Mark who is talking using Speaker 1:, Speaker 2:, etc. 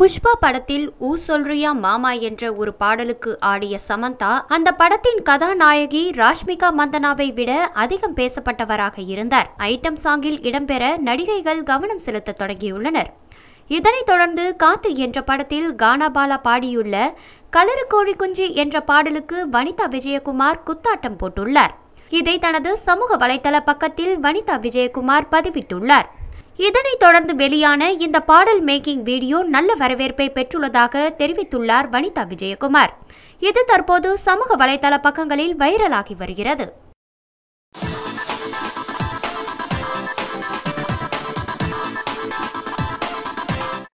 Speaker 1: புஷ்பா படத்தில் ஊ சொல்றியா மாமா என்ற ஒரு பாடலுக்கு ஆடிய சமந்தா அந்த படத்தின் கதாநாயகி ராஷ்மிகா மந்தனாவை விட அதிகம் பேசப்பட்டவராக இருந்தார் ஐட்டம் சாங்கில் இடம்பெற நடிகைகள் கவனம் செலுத்த தொடங்கியுள்ளனர் இதனைத் தொடர்ந்து காத்து என்ற படத்தில் கானாபாலா பாடியுள்ள கலரு கோழி குஞ்சி என்ற பாடலுக்கு வனிதா விஜயகுமார் குத்தாட்டம் போட்டுள்ளார் இதை தனது சமூக வலைதள பக்கத்தில் வனிதா விஜயகுமார் பதிவிட்டுள்ளார் இதனை தொடர்ந்து வெளியான இந்த பாடல் மேக்கிங் வீடியோ நல்ல வரவேற்பை பெற்றுள்ளதாக தெரிவித்துள்ளார் வனிதா விஜயகுமார் இது தற்போது சமூக வலைதள பக்கங்களில் வைரலாகி வருகிறது